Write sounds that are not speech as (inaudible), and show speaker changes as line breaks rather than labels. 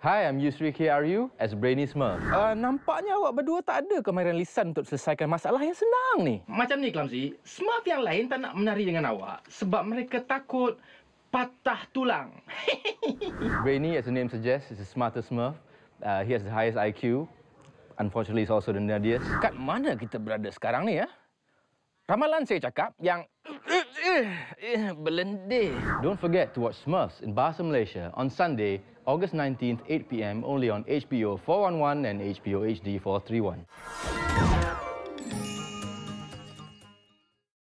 Hi, I'm Yusri KRU as Brainisme. Uh, ah, nampaknya awak berdua tak ada kemahiran lisan untuk selesaikan masalah yang senang ni. Macam ni, Klamzi. Smurf yang lain tak nak menari dengan awak sebab mereka takut patah tulang. (laughs) Brainy, as the name suggests, is the smartest Smurf. Uh, he has the highest IQ. Unfortunately, he's also the nerdiest. Kat mana kita berada sekarang ni, ya? Ramalan saya cakap yang Eh, eh, Don't forget to watch Smurfs in Bahasa Malaysia on Sunday, August 19th, 8pm, only on HBO 411 and HBO HD 431.